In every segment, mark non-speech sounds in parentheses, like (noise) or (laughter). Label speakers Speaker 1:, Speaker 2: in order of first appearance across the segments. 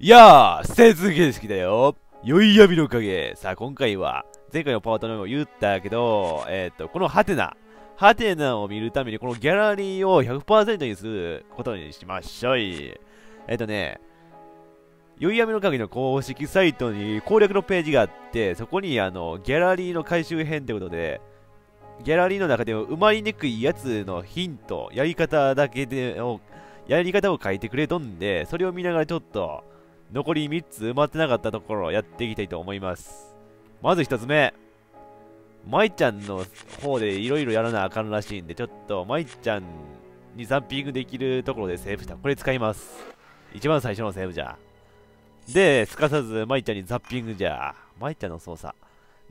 Speaker 1: いやあ、せずげ式だよ。酔い闇の影。さあ、今回は、前回のパートナーも言ったけど、えっ、ー、と、このハテナ。ハテナを見るために、このギャラリーを100%にすることにしましょうい。えっ、ー、とね、酔い闇の影の公式サイトに攻略のページがあって、そこに、あの、ギャラリーの回収編ってことで、ギャラリーの中でも埋まりにくいやつのヒント、やり方だけでやり方を書いてくれとんで、それを見ながらちょっと、残り3つ埋まってなかったところをやっていきたいと思います。まず1つ目。舞ちゃんの方でいろいろやらなあかんらしいんで、ちょっと舞ちゃんにザッピングできるところでセーブした。これ使います。一番最初のセーブじゃ。で、すかさず舞ちゃんにザッピングじゃ。舞ちゃんの操作。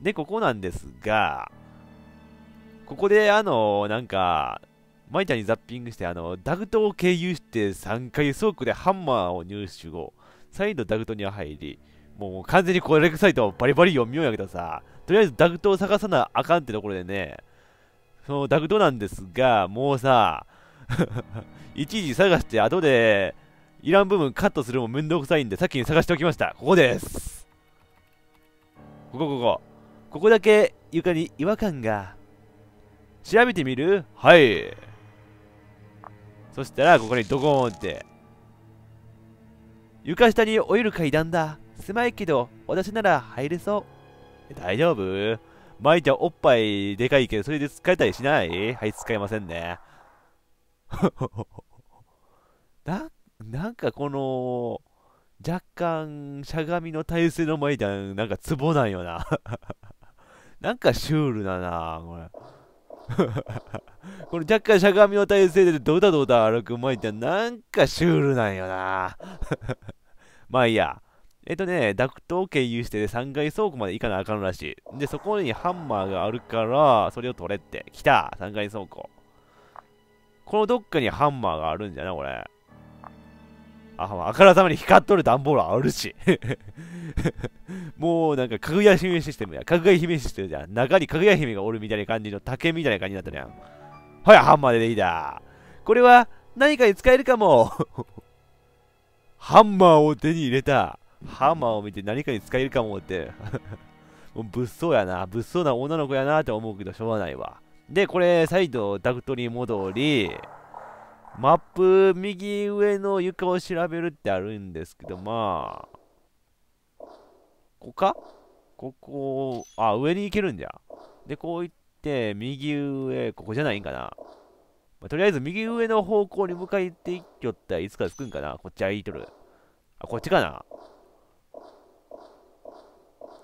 Speaker 1: で、ここなんですが、ここであの、なんか、舞ちゃんにザッピングして、あの、ダクトを経由して3回ークでハンマーを入手後、再度ダグトには入り、もう完全にこれくさいとバリバリ読みようやけどさ、とりあえずダグトを探さなあかんってところでね、そのダグトなんですが、もうさ、(laughs) 一時探して後で、いらん部分カットするもめんどくさいんで、さっきに探しておきました。ここです。ここここ。ここだけ床に違和感が。調べてみるはい。そしたら、ここにドコーンって床下にオイる階段だ。狭いけど、私なら入れそう。大丈夫マイちゃんおっぱいでかいけど、それで使えたりしないはい、使えませんね。(laughs) な、なんかこの、若干、しゃがみの体勢の前イちゃん、なんかツボなんよな。(laughs) なんかシュールだな、これ。(laughs) これ若干しゃがみの体勢でドタドタ歩く前ってなんかシュールなんよな (laughs) まあいいや。えっとね、ダクトを経由して、3階倉庫まで行かなあかんらしい。で、そこにハンマーがあるから、それを取れって。来た !3 階倉庫。このどっかにハンマーがあるんじゃな、これ。あ、あからさまに光っとる段ボールあるし (laughs) (laughs) もうなんか、かぐや姫システムや。かぐや姫システムじゃん。中にかぐや姫がおるみたいな感じの竹みたいな感じになったのやん。はや、ハンマーでいいだ。これは何かに使えるかも。ハンマーを手に入れた。ハンマーを見て何かに使えるかもって。(laughs) もう物騒やな。物騒な女の子やなって思うけど、しょうがないわ。で、これ、再度ダクトに戻り、マップ右上の床を調べるってあるんですけど、まあ、こかここ、あ、上に行けるんじゃ。で、こう行って、右上、ここじゃないんかな。まあ、とりあえず、右上の方向に向かっていっきょったらいつか着くんかな。こっちはいいとる。あ、こっちかな。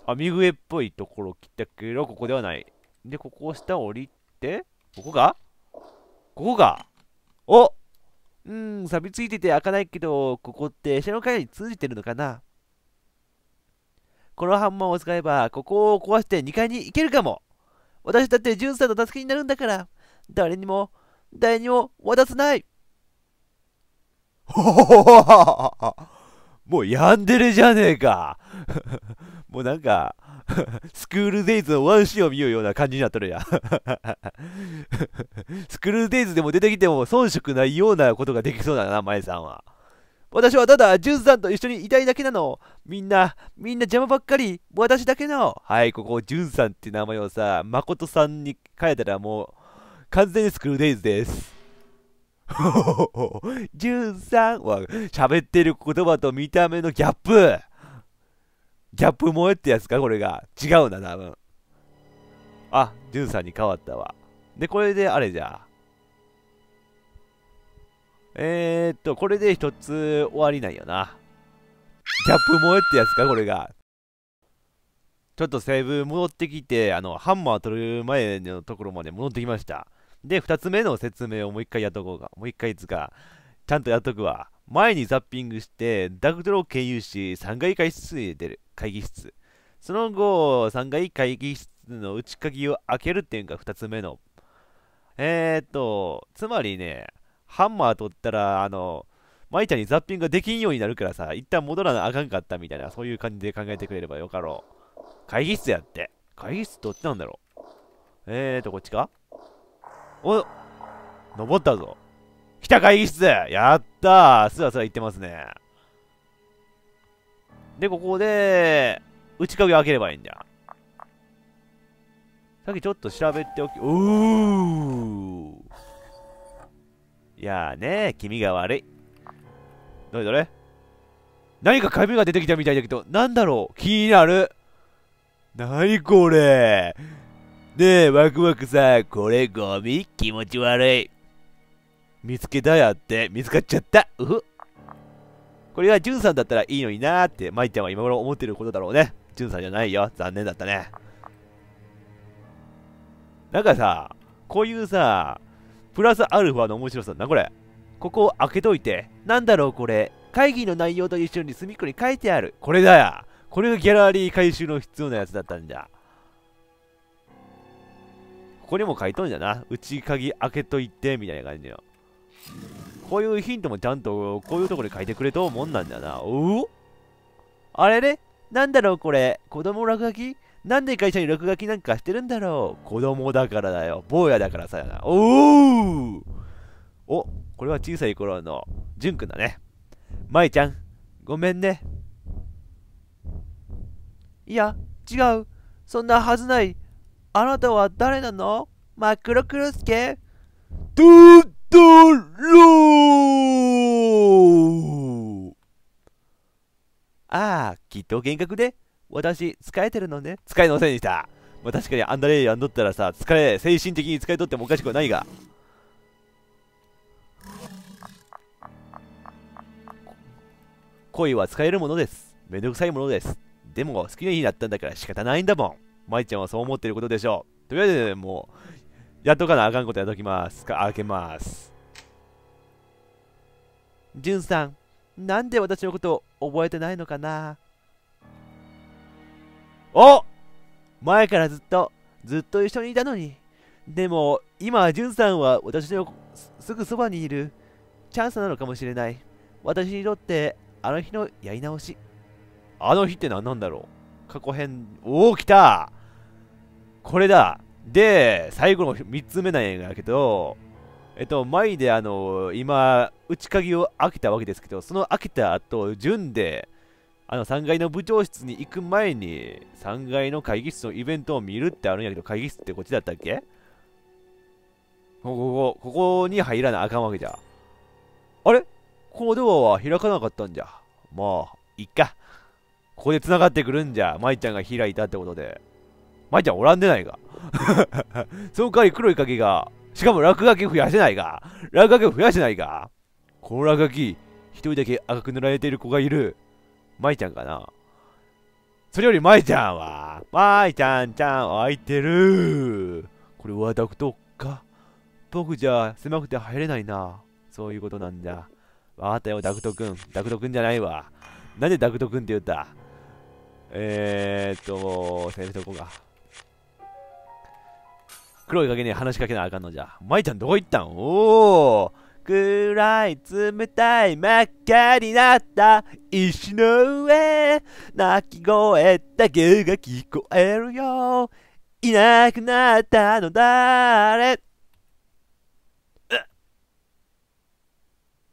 Speaker 1: あ、右上っぽいところ来たけど、ここではない。で、ここを下降りて、ここかここかおうん、錆びついてて開かないけど、ここって下の階に通じてるのかなこのハンマーを使えば、ここを壊して2階に行けるかも。私だってジュンさんの助けになるんだから、誰にも、誰にも渡さない。(laughs) もうやんでるじゃねえか。(laughs) もうなんか (laughs) スクールデイズのワンシーンを見ようような感じになっとるやスクールデイズでも出てきても遜色ないようなことができそうだな、前さんは。私はただ、ジュンさんと一緒にいたいだけなの。みんな、みんな邪魔ばっかり。私だけの。はい、ここ、ジュンさんって名前をさ、誠さんに変えたらもう、完全にスクールデイズです。(laughs) ジュンさんは、喋ってる言葉と見た目のギャップ。ギャップ萌えってやつか、これが。違うな、多分。あ、ジュンさんに変わったわ。で、これで、あれじゃ。えー、っと、これで一つ終わりないよな。ギャップ萌えってやつか、これが。ちょっとセーブ戻ってきて、あの、ハンマー取る前のところまで戻ってきました。で、二つ目の説明をもう一回やっとこうか。もう一回いつか、ちゃんとやっとくわ。前にザッピングして、ダクトロを経由し、3階会議室へ出る。会議室。その後、3階会議室の内鍵を開けるっていうのがつ目の。えー、っと、つまりね、ハンマー取ったら、あの、舞ちゃんにザッピングができんようになるからさ、一旦戻らなあかんかったみたいな、そういう感じで考えてくれればよかろう。会議室やって。会議室どっちなんだろうえーと、こっちかお、登ったぞ。来た会議室やったーすらすら行ってますね。で、ここで、内鍵を開ければいいんだ。さっきちょっと調べておき、うーやーね気味が悪い。どれどれ何か紙が出てきたみたいだけど、なんだろう気になる。なにこれねえ、ワクワクさこれゴミ気持ち悪い。見つけたやって、見つかっちゃった。うふ。これはジュンさんだったらいいのになーって、まいちゃんは今頃思ってることだろうね。ジュンさんじゃないよ。残念だったね。なんかさ、こういうさ、プラスアルファの面白さだな、これ。ここを開けといて、なんだろうこれ、会議の内容と一緒に隅っこに書いてある。これだよ。これがギャラリー回収の必要なやつだったんだ。ここにも書いとんじゃな。内鍵開けといて、みたいな感じの。こういうヒントもちゃんと、こういうとこに書いてくれと思うんなんだな。おおあれれなんだろうこれ、子供落書きなんで会社に落書きなんかしてるんだろう子供だからだよ。坊やだからさよな。おおお、これは小さい頃のじゅんくんだね。舞ちゃん、ごめんね。いや、違う。そんなはずない。あなたは誰なのマクロクロスケトゥドローああ、きっと幻覚で私、疲れてるのね。疲れませいにした。まあ、確かにアンダーレイやんどったらさ、疲れ、精神的に疲れとってもおかしくはないが。恋は使えるものです。めんどくさいものです。でも、好きな日になったんだから仕方ないんだもん。舞ちゃんはそう思ってることでしょう。とりあえず、ね、もう、やっとかなあかんことやっときます。か、開けます。じゅんさん、なんで私のことを覚えてないのかなお前からずっと、ずっと一緒にいたのに。でも、今、ジュンさんは私のすぐそばにいるチャンスなのかもしれない。私にとって、あの日のやり直し。あの日って何なんだろう過去編。おお、来たこれだで、最後の3つ目なんやけど、えっと、前であの、今、内鍵を開けたわけですけど、その開けた後、順で、あの3階の部長室に行く前に3階の会議室のイベントを見るってあるんやけど会議室ってこっちだったっけここ、ここに入らなあかんわけじゃ。あれこのドアは開かなかったんじゃ。もう、いっか。ここで繋がってくるんじゃ。舞ちゃんが開いたってことで。舞ちゃんおらんでないか。(laughs) その代わり黒い影が、しかも落書き増やせないか。落書き増やせないか。この落書き、一人だけ赤く塗られている子がいる。マちゃんかなそれより舞ちゃんは、舞ちゃんちゃん開いてるこれはダクトか僕じゃ狭くて入れないな。そういうことなんだ。わかったよ、ダクトくん。ダクトくんじゃないわ。なんでダクトくんって言ったえーっと、セーフとこうか。黒い影に話しかけなあかんのじゃ。舞ちゃんどこ行ったんおおくらい冷たい真っ赤になった石の上泣き声だけが聞こえるよいなくなったのだあれ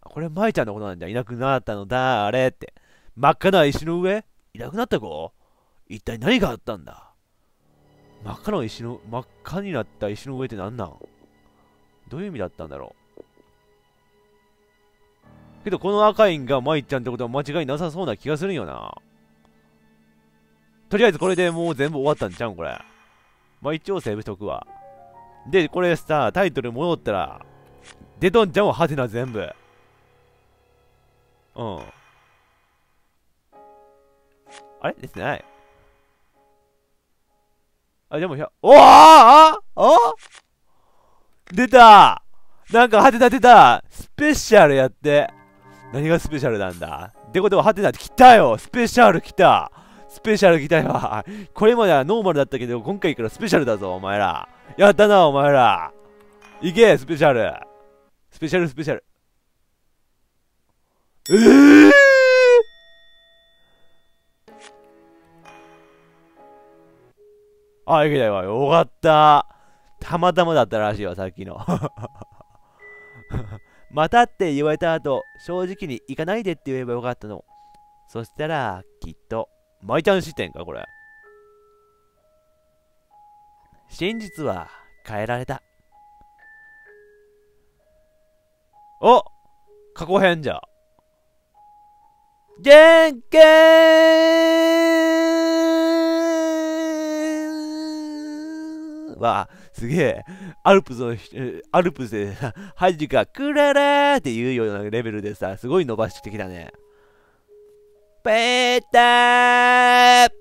Speaker 1: これ舞ちゃんのことなんじゃいなくなったのだあれって真っ赤な石の上いなくなった子一体何があったんだ真っ赤な石の真っ赤になった石の上って何なんどういう意味だったんだろうけどこの赤いんが舞ちゃんってことは間違いなさそうな気がするんよな。とりあえずこれでもう全部終わったんちゃうんこれ。まあ一応セーブしとくわ。で、これさ、タイトル戻ったら、出とんちゃんはハテナ全部。うん。あれ出てない。あ、でもひゃ、おーああ出たなんかハテナ出たスペシャルやって。何がスペシャルなんだってことは、ハテナって来たよスペシャル来たスペシャル来たよ (laughs) これまではノーマルだったけど、今回からスペシャルだぞ、お前らやったな、お前ら行け、スペシャルスペシャルスペシャル。えぇ、ー、あ、いけたよ。よかった。たまたまだったらしいわ、さっきの。またって言われた後、正直に行かないでって言えばよかったの。そしたら、きっと、マイタン視点か、これ。真実は変えられた。お過去編じゃ。じゃんけーんは、すげえ、アルプスの、アルプスでさ、(laughs) ハイジがクレレーっていうようなレベルでさ、すごい伸ばしてきたね。ペーター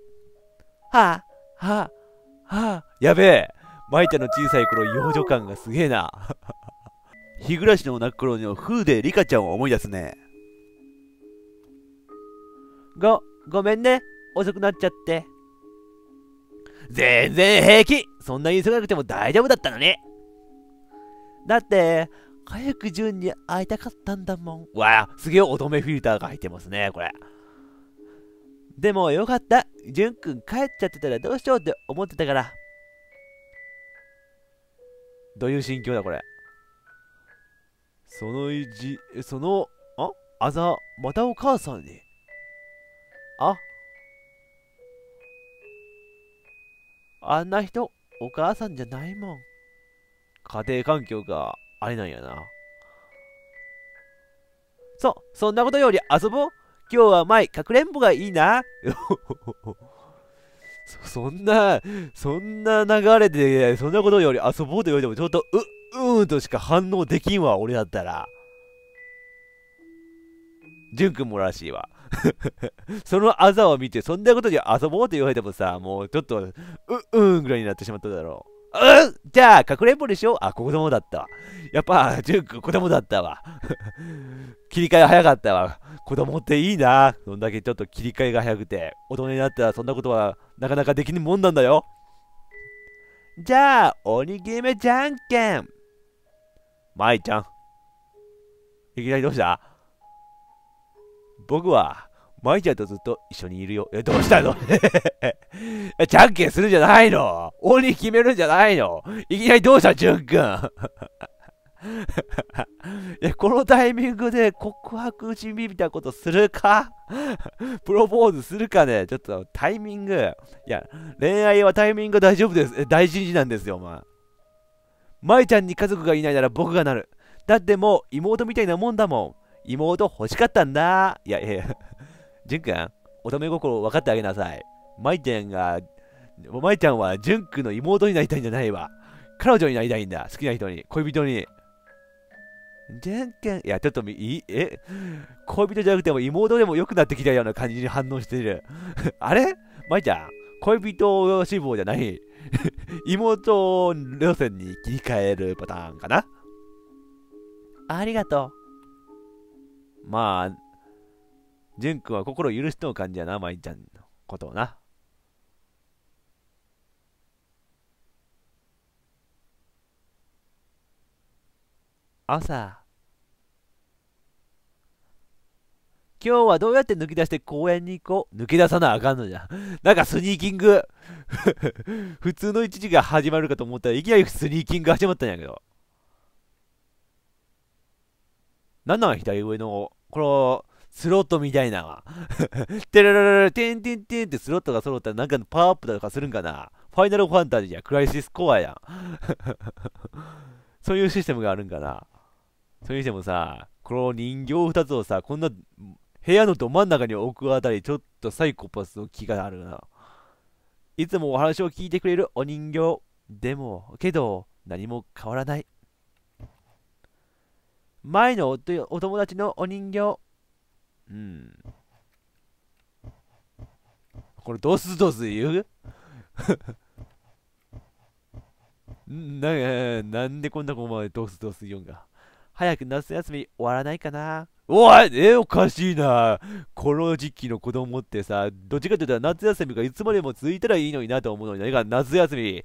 Speaker 1: はははやべえ。マイタの小さい頃、幼女感がすげえな。(laughs) 日暮らしの泣く頃の風でリカちゃんを思い出すね。ご、ごめんね。遅くなっちゃって。全然平気そんなに急がなくても大丈夫だったのにだって、早く純に会いたかったんだもん。わあ、すげえ乙女フィルターが入ってますね、これ。でもよかった。純くん帰っちゃってたらどうしようって思ってたから。どういう心境だ、これ。そのいじ、その、ああざ、またお母さんに。あ、あんな人、お母さんじゃないもん。家庭環境があれなんやな。そ、そんなことより遊ぼう。今日は前、かくれんぼがいいな。(laughs) そ、そんな、そんな流れで、そんなことより遊ぼうと言われても、ちょっと、う、うーんとしか反応できんわ、俺だったら。ジュン君もらしいわ。そのあざを見て、そんなことで遊ぼうと言われてもさ、もうちょっと、う、うんぐらいになってしまっただろう。うんじゃあ、かくれんぼでしょあ、子供だったわ。やっぱ、ジュン君、子供だったわ。切り替え早かったわ。子供っていいな。そんだけちょっと切り替えが早くて、大人になったらそんなことはなかなかできぬもんなんだよ。じゃあ、鬼ゲームじゃんけん。舞ちゃん。いきなりどうした僕は、舞ちゃんとずっと一緒にいるよ。え、どうしたの (laughs) じゃんけんするんじゃないの鬼決めるんじゃないのいきなりどうしたじゅんくんや、このタイミングで告白準備みたいなことするかプロポーズするかねちょっとタイミング。いや、恋愛はタイミング大丈夫です。大事なんですよ、お前。舞ちゃんに家族がいないなら僕がなる。だってもう妹みたいなもんだもん。妹欲しかったんだ。いやいやいやジュンくん、乙女心を分かってあげなさい。舞ちゃんが、舞ちゃんはジュンくんの妹になりたいんじゃないわ。彼女になりたいんだ。好きな人に、恋人に。ジュンくん、いや、ちょっとみ、い、え恋人じゃなくても妹でも良くなってきたような感じに反応してる。(laughs) あれ舞ちゃん、恋人志望じゃない。(laughs) 妹路線に切り替えるパターンかな。ありがとう。まあ、ジュン君は心を許しとう感じやな、舞ちゃんのことをな。朝。今日はどうやって抜き出して公園に行こう抜け出さなあかんのじゃ。なんかスニーキング (laughs) 普通の一時が始まるかと思ったらいきなりスニーキング始まったんやけど。なんなん左上の、この、スロットみたいな。てらららら、てんてんてんってスロットが揃ったらなんかパワーアップだとかするんかな。ファイナルファンタジーやクライシスコアやん。(laughs) そういうシステムがあるんかな。それにしてもさ、この人形2つをさ、こんな部屋のど真ん中に置くあたり、ちょっとサイコパスの気があるな。いつもお話を聞いてくれるお人形。でも、けど、何も変わらない。前のお友達のお人形。うんこれどスドす言う (laughs) ななんでこんなこまでどスドす言うんか早く夏休み終わらないかなおいえおかしいなこの時期の子供ってさ、どっちかって言ったら夏休みがいつまでも続いたらいいのになと思うのに、何か夏休み、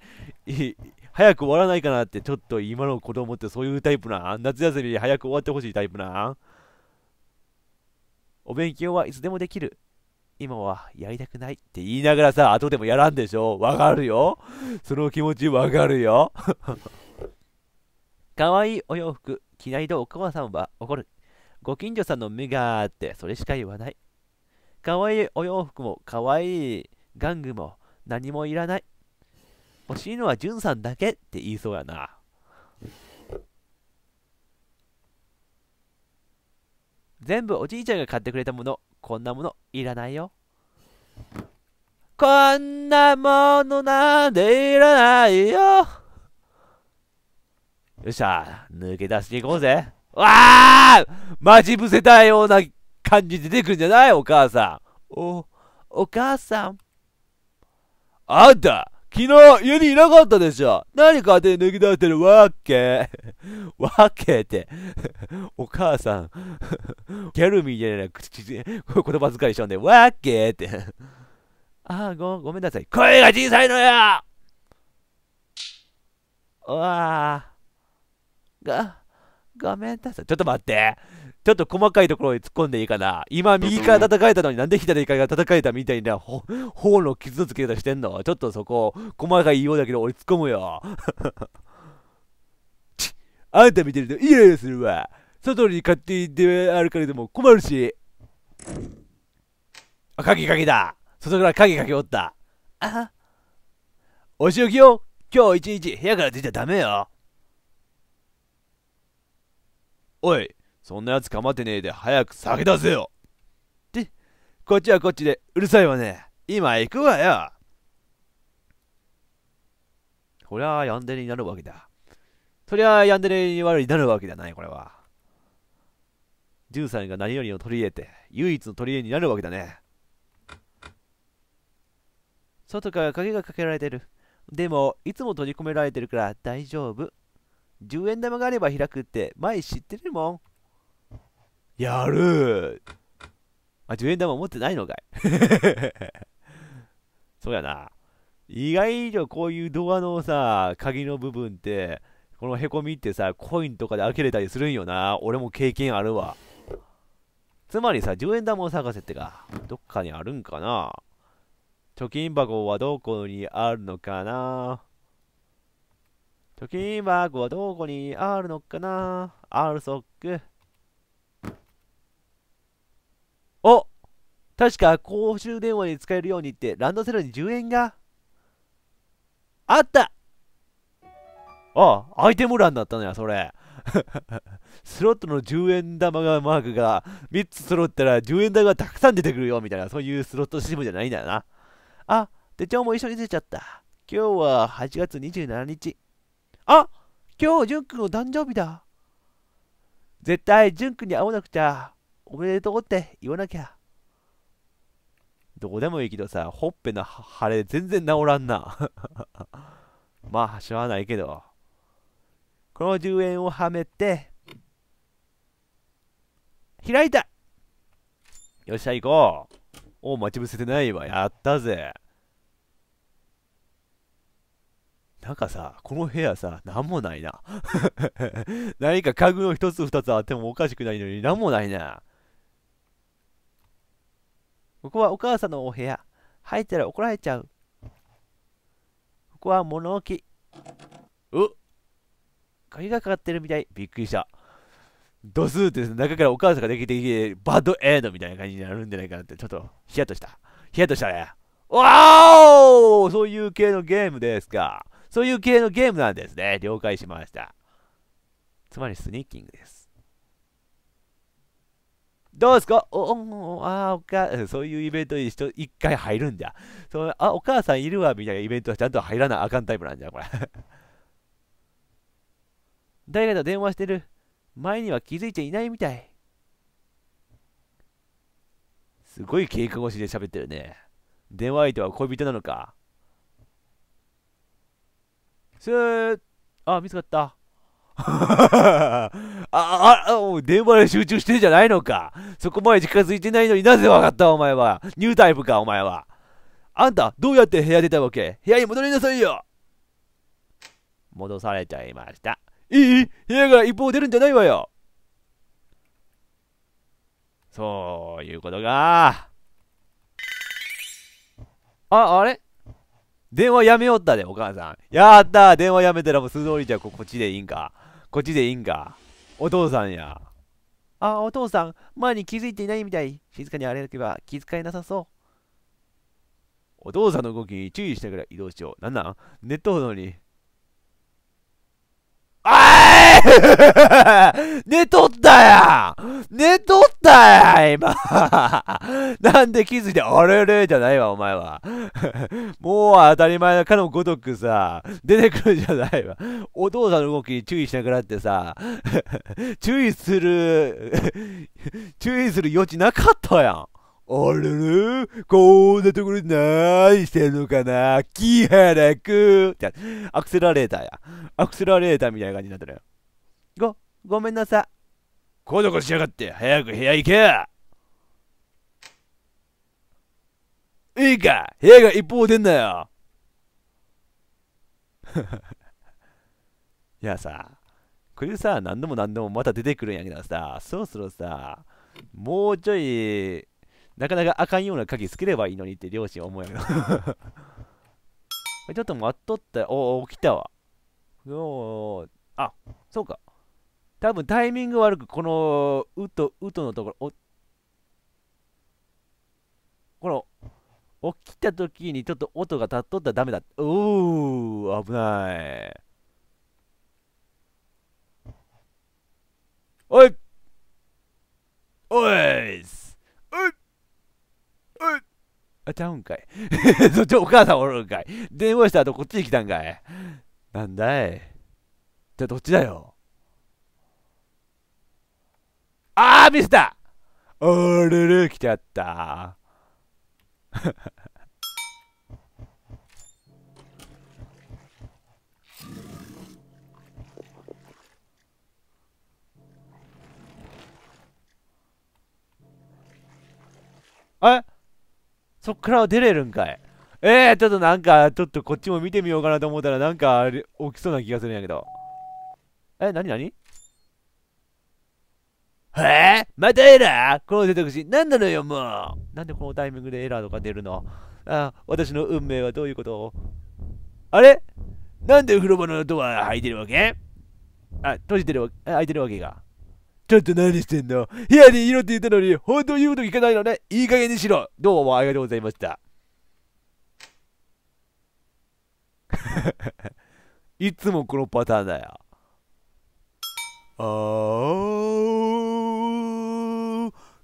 Speaker 1: 早く終わらないかなって、ちょっと今の子供ってそういうタイプな夏休み早く終わってほしいタイプなお勉強はいつでもできる。今はやりたくないって言いながらさ、後でもやらんでしょわかるよ。その気持ちわかるよ。かわいいお洋服着ないとお母さんは怒る。ご近所さんの目があってそれしか言わない。かわいいお洋服もかわいい玩具も何もいらない。欲しいのはじゅんさんだけって言いそうやな。全部おじいちゃんが買ってくれたものこんなものいらないよこんなものなんでいらないよよっしゃ抜け出していこうぜわあ待ち伏せたような感じ出てくるんじゃないお母さんおお母さんあんた昨日、家にいなかったでしょ何勝手に抜き出してるわけ (laughs) わけってお母さん (laughs) ギャルミーじゃない口、言葉遣いしちゃうんで、わけって。(laughs) あご、ごめんなさい。声が小さいのよわあ。が、ごめんなさい。ちょっと待って。ちょっと細かいところに突っ込んでいいかな。今、右から叩かれたのになんで左から叩れたみたいな、ほ、頬の傷つけたしてんの。ちょっとそこ、細かいようだけど俺突っ込むよ。(laughs) あんた見てるとイライラするわ。外に勝手に出歩かれても困るし。あ、鍵鍵だ。外から鍵かけおった。あお仕置きよ。今日一日部屋から出ちゃダメよ。おい。そんなやつってねえで早く酒出せよって、こっちはこっちでうるさいわね。今行くわよ。こりゃヤンデレになるわけだ。そりゃヤンデレに悪いになるわけだない、これは。ジュさんが何よりの取り入れて、唯一の取り柄になるわけだね。外から鍵がかけられてる。でも、いつも閉じ込められてるから大丈夫。10円玉があれば開くって前知ってるもん。やるあ、10円玉持ってないのかい (laughs) そうやな。意外とこういう動画のさ、鍵の部分って、このへこみってさ、コインとかで開けれたりするんよな。俺も経験あるわ。つまりさ、10円玉を探せってか、どっかにあるんかな貯金箱はどこにあるのかな貯金箱はどこにあるのかな ?R ソック。お確か公衆電話に使えるようにってランドセルに10円があったああ、アイテム欄だったのや、それ。(laughs) スロットの10円玉がマークが3つ揃ったら10円玉がたくさん出てくるよみたいなそういうスロットシステムじゃないんだよな。あ、手帳も一緒に出ちゃった。今日は8月27日。あ今日、ジュンの誕生日だ。絶対、ジュンに会わなくちゃ。おめでとうって言わなきゃ。どうでもいいけどさ、ほっぺの腫れ全然治らんな。(laughs) まあ、しゃあないけど。この10円をはめて、開いたよっしゃ、行こう。お待ち伏せてないわ。やったぜ。なんかさ、この部屋さ、なんもないな。(laughs) 何か家具の一つ二つあってもおかしくないのになんもないな。ここはお母さんのお部屋。入ったら怒られちゃう。ここは物置。う鍵がかかってるみたい。びっくりした。ドスーって、ね、中からお母さんができてきて、バッドエンドみたいな感じになるんじゃないかなって、ちょっと、ヒヤッとした。ヒヤッとしたね。わおそういう系のゲームですか。そういう系のゲームなんですね。了解しました。つまりスニーキングです。どうですかおおあおか、そういうイベントに一回入るんじゃ。そのあ、お母さんいるわ、みたいなイベントはちゃんと入らなあかんタイプなんじゃ、これ。誰かと電話してる。前には気づいていないみたい。すごい稽古越しで喋ってるね。電話相手は恋人なのか。すー、あ、見つかった。(laughs) あ、あ、電話で集中してんじゃないのか。そこまで近づいてないのになぜわかったお前は。ニュータイプかお前は。あんた、どうやって部屋出たわけ部屋に戻りなさいよ戻されちゃいました。いい部屋から一方出るんじゃないわよそういうことか。あ、あれ電話やめよったで、お母さん。やった電話やめたらもう素通りじゃこっちでいいんか。こっちでいいんかお父さんや。あ、お父さん、前に気づいていないみたい。静かに歩けば気遣いなさそう。お父さんの動きに注意してから移動しよう。なんなんネットほどに。(laughs) 寝とったやん寝とったやん今 (laughs) なんで気づいて、あれれじゃないわ、お前は。(laughs) もう当たり前のかのごとくさ、出てくるじゃないわ。お父さんの動きに注意しなくなってさ、注意する、注意する余地なかったやん。あれれこんなところで何してんのかな木原くんって、アクセラレーターや。アクセラレーターみたいな感じになってるよ。ご、ごめんなさい。こどこしやがって、早く部屋行けいいか部屋が一方出んなよ (laughs) いやさ、これさ、何度も何度もまた出てくるんやけどさ、そろそろさ、もうちょい、なかなかあかんような鍵つければいいのにって両親思うやけどちょっと待っとったおお、来たわ。おあ、そうか。多分タイミング悪く、この、うと、うとのところ、この、起きた時にちょっと音が立っとったらダメだ。おー、危ない。おいおいっすおいおいあ、ちゃうんかい。(laughs) そっちお母さんおるんかい。電話した後こっちに来たんかい。なんだいじゃあどっちだよ。あー、ミスったおるる、来ちゃった。(laughs) えそっから出れるんかいえー、ちょっとなんか、ちょっとこっちも見てみようかなと思ったら、なんか、起きそうな気がするんやけど。え、なになにえまたエラーこの選択肢、なんなのよ、もうなんでこのタイミングでエラーとか出るのあ、私の運命はどういうことをあれなんで風呂場のドア開いてるわけあ、閉じてるわけ、開いてるわけが。ちょっと何してんの部屋にいろって言ったのに、本当言うこと聞かないのね。いい加減にしろ。どうもありがとうございました。(laughs) いつもこのパターンだよ。ああ。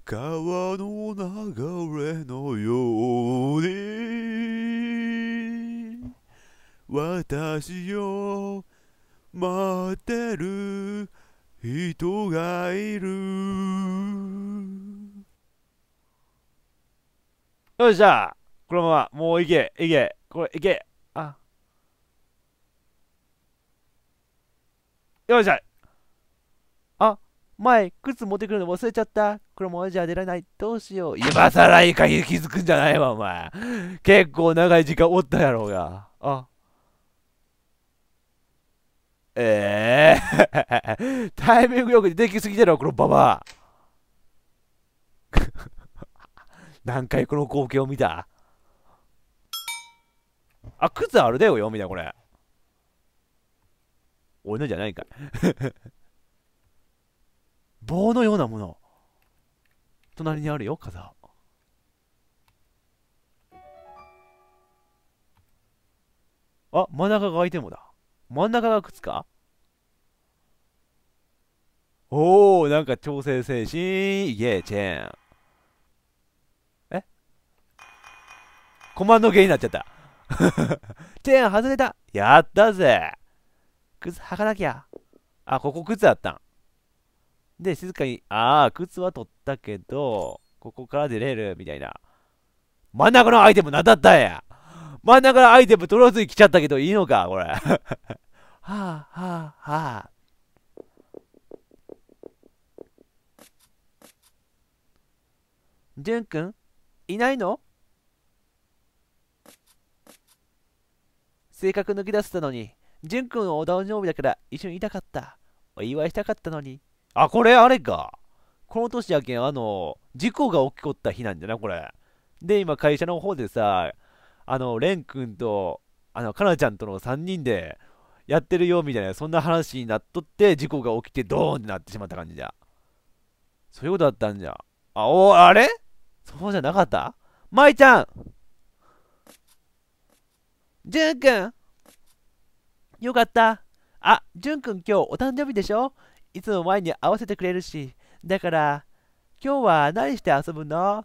Speaker 1: 川の流れのように私を待ってる人がいるよいしょこのままもういけいけこれいけあよいしょ前、靴持ってくるの忘れちゃった。これもうじゃ出られない。どうしよう。今更いいか気づくんじゃないわ、お前。結構長い時間おったやろうが。あ。ええー、タイミングよくできすぎてろ、このババア。(laughs) 何回この光景を見たあ、靴あるだよ、読みたいな、これ。俺のじゃないかい棒のようなもの隣にあるよ風あ真ん中がアイテムだ真ん中が靴かおおなんか調整精神イエーチェーンえコマンドゲーになっちゃった (laughs) チェーン外れたやったぜ靴履かなきゃあここ靴あったんで、静かに、ああ、靴は取ったけど、ここから出れる、みたいな。真ん中のアイテムんだったんや真ん中のアイテム取らずに来ちゃったけどいいのかこれ。(laughs) はあ、はあ、はあ。淳くんいないの性格抜き出せたのに、淳くんをお誕生日だから一緒にいたかった。お祝いしたかったのに。あ、これあれか。この年やけん、あの、事故が起きこった日なんじゃな、これ。で、今会社の方でさ、あの、レン君と、あの、かなちゃんとの3人でやってるよ、みたいな、そんな話になっとって、事故が起きてドーンってなってしまった感じじゃ。そういうことだったんじゃ。あ、おあれそうじゃなかった舞ちゃんじゅんくんよかった。あ、じゅんくん今日お誕生日でしょいつも前に合わせてくれるし、だから、今日は何して遊ぶの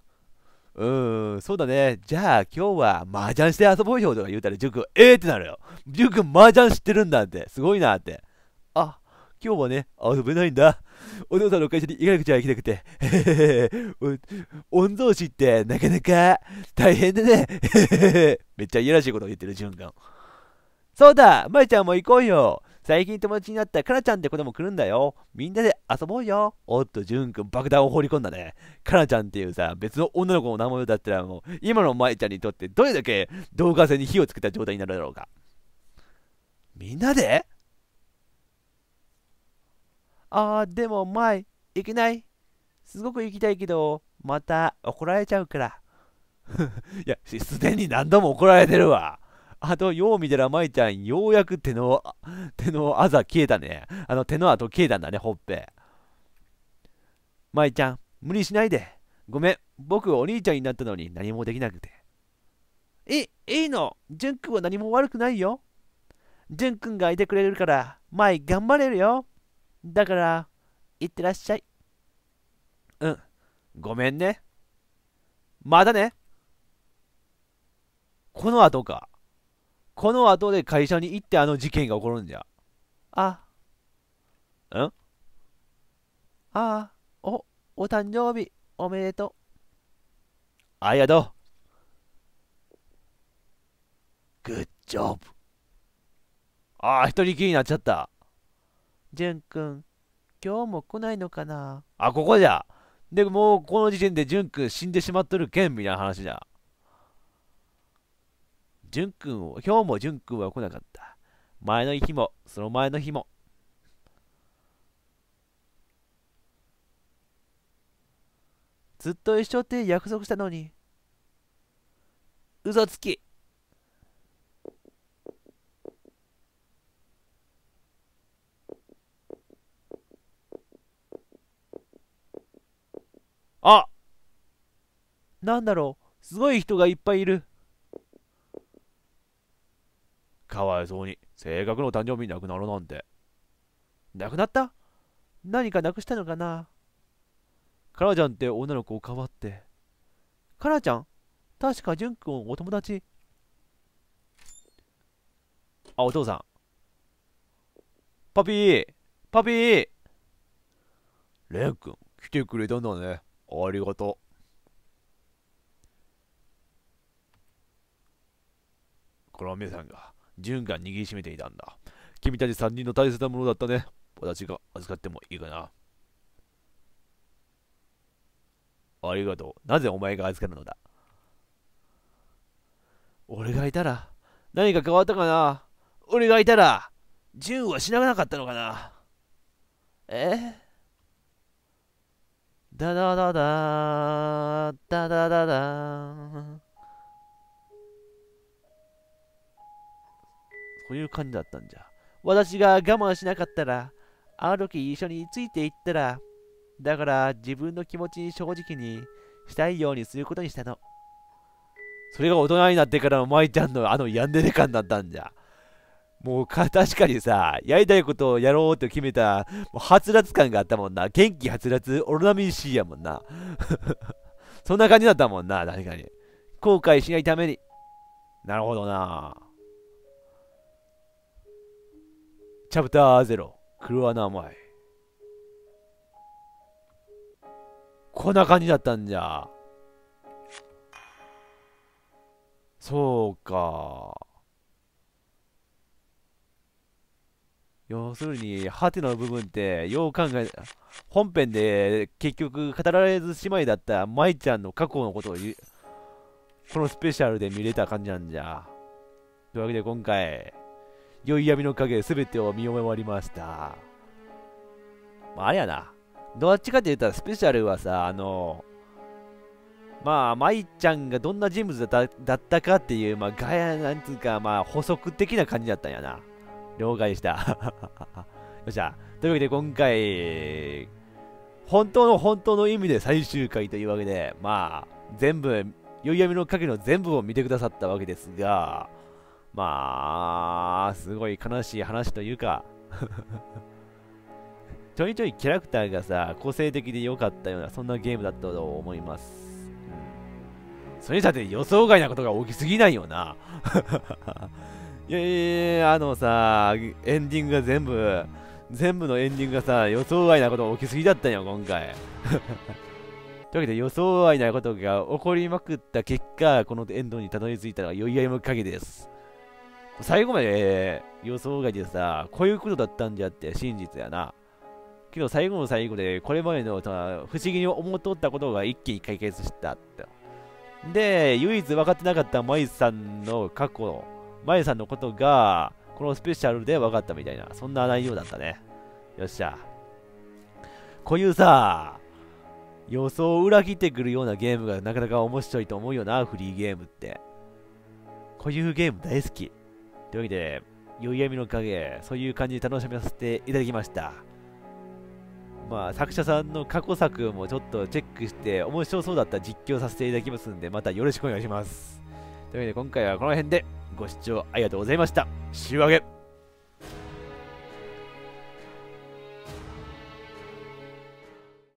Speaker 1: うーん、そうだね。じゃあ今日は麻雀して遊ぼうよとか言うたら、ジュン君、えーってなるよ。ジュン君麻雀知ってるんだって、すごいなって。あ、今日はね、遊べないんだ。お父さんの会社に行かなくちゃいけなくて。へへへ。御曹司ってなかなか大変だね。へへへ。めっちゃいやらしいこと言ってる、ジュン君。そうだ、まいちゃんも行こうよ。最近友達になったかなちゃんって子供来るんだよ。みんなで遊ぼうよ。おっと、じゅんくん爆弾を放り込んだね。かなちゃんっていうさ、別の女の子の名前だったらもう、今のまえちゃんにとってどれだけ動画線に火をつけた状態になるだろうか。みんなでああ、でも前、行けない。すごく行きたいけど、また怒られちゃうから。(laughs) いや、すでに何度も怒られてるわ。あと、よう見てらまいちゃん、ようやく手の、手のあざ消えたね。あの、手の跡消えたんだね、ほっぺ。まいちゃん、無理しないで。ごめん、僕お兄ちゃんになったのに何もできなくて。え、いいの。じゅんくんは何も悪くないよ。ゅんく君がいてくれるから、舞頑張れるよ。だから、いってらっしゃい。うん、ごめんね。まだね。この後か。この後で会社に行ってあの事件が起こるんじゃ。あ、んああ、お、お誕生日、おめでとう。ありがとう。グッジョブ。ああ、一人きりになっちゃった。じゅんくん、今日も来ないのかなあ、ここじゃ。で、もうこの時点でじゅんくん死んでしまっとるけんみたいな話じゃ。淳君を、今日もく君は来なかった。前の日も、その前の日も。ずっと一緒って約束したのに。嘘つき。あなんだろうすごい人がいっぱいいる。かわいそうに、性格の誕生日なくなるなんて。なくなった何かなくしたのかなカラちゃんって女の子をかばって。カラちゃん確か純くんお友達。あ、お父さん。パピーパピーレン君、来てくれたんだね。ありがとう。この皆さんがんが握りしめていたんだ。君たち3人の大切なものだったね。私が預かってもいいかな。ありがとう。なぜお前が預かるのだ俺がいたら、何か変わったかな俺がいたら、んは死ななかったのかなえダダダダダダダダそういう感じだったんじゃ。私が我慢しなかったら、あの時一緒についていったら、だから自分の気持ちに正直にしたいようにすることにしたの。それが大人になってからの舞ちゃんのあのヤンデレ感だったんじゃ。もうか、確かにさ、やりたいことをやろうと決めた、もう、はつらつ感があったもんな。元気はつらつ、オロナミン C やもんな。(laughs) そんな感じだったもんな、確かに。後悔しないために。なるほどな。チャプター0、クロアナマイこんな感じだったんじゃ。そうか。要するに、ハテナの部分って、よう考え、本編で結局語られず姉妹だった舞ちゃんの過去のことをこのスペシャルで見れた感じなんじゃ。というわけで今回、宵闇の影全てを見わりました。まあ、あれやな。どっちかって言ったらスペシャルはさ、あの、まあ、舞ちゃんがどんな人物だったかっていう、まあ、ガヤ、なんつうか、まあ、補足的な感じだったんやな。了解した。(laughs) よっしゃ。というわけで今回、本当の本当の意味で最終回というわけで、まあ、全部、宵闇の影の全部を見てくださったわけですが、まあ、すごい悲しい話というか (laughs) ちょいちょいキャラクターがさ、個性的で良かったような、そんなゲームだったと思います。うん、それだって予想外なことが起きすぎないよな。(laughs) いやいやいや、あのさ、エンディングが全部、全部のエンディングがさ、予想外なことが起きすぎだったんよ、今回。(laughs) というわけで予想外なことが起こりまくった結果、このエンドにたどり着いたのが酔い合いの影です。最後まで予想外でさ、こういうことだったんじゃって真実やな。けど最後の最後で、これまでの不思議に思っとったことが一気に解決したって。で、唯一分かってなかったマイさんの過去、マイさんのことが、このスペシャルで分かったみたいな、そんな内容だったね。よっしゃ。こういうさ、予想を裏切ってくるようなゲームがなかなか面白いと思うよな、フリーゲームって。こういうゲーム大好き。というわけで、宵闇の影、そういう感じで楽しませていただきました。まあ、作者さんの過去作もちょっとチェックして、面白そうだった実況させていただきますんで、またよろしくお願いします。というわけで、今回はこの辺でご視聴ありがとうございました。週上げ